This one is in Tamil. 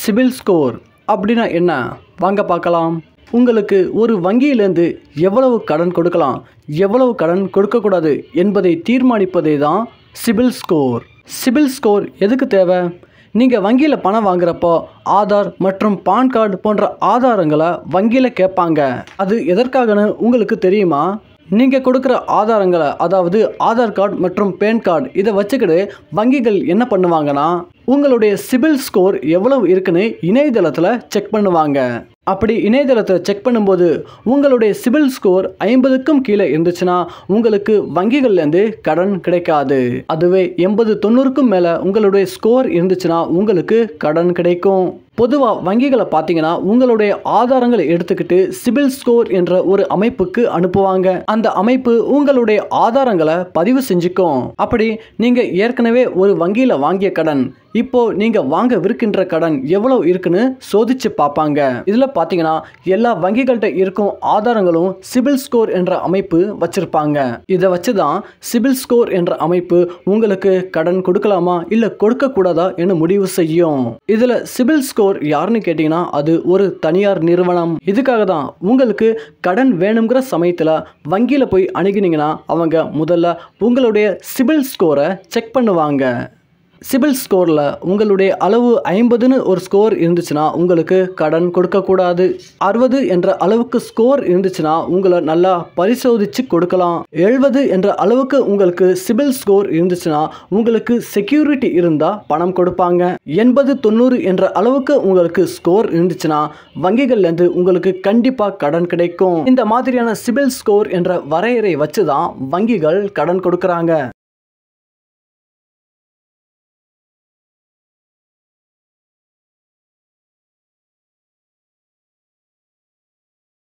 சிபில் ஸ்கோர் அப்படின்னா என்ன வாங்க பார்க்கலாம் உங்களுக்கு ஒரு வங்கியிலேருந்து எவ்வளவு கடன் கொடுக்கலாம் எவ்வளவு கடன் கொடுக்கக்கூடாது என்பதை தீர்மானிப்பதே தான் சிபில் ஸ்கோர் சிபில் ஸ்கோர் எதுக்கு தேவை நீங்கள் வங்கியில் பணம் வாங்குறப்போ ஆதார் மற்றும் பான் கார்டு போன்ற ஆதாரங்களை வங்கியில் கேட்பாங்க அது எதற்காகன்னு உங்களுக்கு தெரியுமா நீங்கள் கொடுக்குற ஆதாரங்களை அதாவது ஆதார் கார்டு மற்றும் பேன் கார்டு இதை வச்சுக்கிட்டு வங்கிகள் என்ன பண்ணுவாங்கன்னா உங்களுடைய சிபில் ஸ்கோர் எவ்வளவு இருக்குன்னு இணையதளத்தில் செக் பண்ணுவாங்க அப்படி இணையதளத்தை செக் பண்ணும்போது உங்களுடைய சிவில் ஸ்கோர் ஐம்பதுக்கும் கீழே இருந்துச்சுன்னா உங்களுக்கு வங்கிகள்லேருந்து கடன் கிடைக்காது அதுவே எண்பது தொண்ணூறுக்கும் மேலே உங்களுடைய ஸ்கோர் இருந்துச்சுன்னா உங்களுக்கு கடன் கிடைக்கும் பொதுவாக வங்கிகளை பார்த்தீங்கன்னா உங்களுடைய ஆதாரங்களை எடுத்துக்கிட்டு சிபில் ஸ்கோர் என்ற ஒரு அமைப்புக்கு அனுப்புவாங்க அந்த அமைப்பு உங்களுடைய ஆதாரங்களை பதிவு செஞ்சுக்கும் அப்படி நீங்கள் ஏற்கனவே ஒரு வங்கியில் வாங்கிய கடன் இப்போ நீங்கள் விற்கின்ற கடன் எவ்வளவு இருக்குன்னு சோதிச்சு பார்ப்பாங்க இதில் பார்த்தீங்கன்னா எல்லா வங்கிகள்கிட்ட இருக்கும் ஆதாரங்களும் சிபில் ஸ்கோர் என்ற அமைப்பு வச்சுருப்பாங்க இதை வச்சு தான் சிபில் ஸ்கோர் என்ற அமைப்பு உங்களுக்கு கடன் கொடுக்கலாமா இல்லை கொடுக்கக்கூடாதா என முடிவு செய்யும் இதில் சிபில் ஸ்கோர் யாருன்னு கேட்டிங்கன்னா அது ஒரு தனியார் நிறுவனம் இதுக்காக தான் உங்களுக்கு கடன் வேணுங்கிற சமயத்தில் வங்கியில் போய் அணுகினீங்கன்னா அவங்க முதல்ல உங்களுடைய சிபில் ஸ்கோரை செக் பண்ணுவாங்க சிபில் ஸ்கோரில் உங்களுடைய அளவு ஐம்பதுன்னு ஒரு ஸ்கோர் இருந்துச்சுன்னா உங்களுக்கு கடன் கொடுக்கக்கூடாது அறுபது என்ற அளவுக்கு ஸ்கோர் இருந்துச்சுன்னா உங்களை நல்லா பரிசோதித்து கொடுக்கலாம் எழுபது என்ற அளவுக்கு உங்களுக்கு சிபில் ஸ்கோர் இருந்துச்சுன்னா உங்களுக்கு செக்யூரிட்டி இருந்தால் பணம் கொடுப்பாங்க எண்பது தொண்ணூறு என்ற அளவுக்கு உங்களுக்கு ஸ்கோர் இருந்துச்சுன்னா வங்கிகள்லேருந்து உங்களுக்கு கண்டிப்பாக கடன் கிடைக்கும் இந்த மாதிரியான சிபில் ஸ்கோர் என்ற வரையறை வச்சு தான் வங்கிகள் கடன் கொடுக்குறாங்க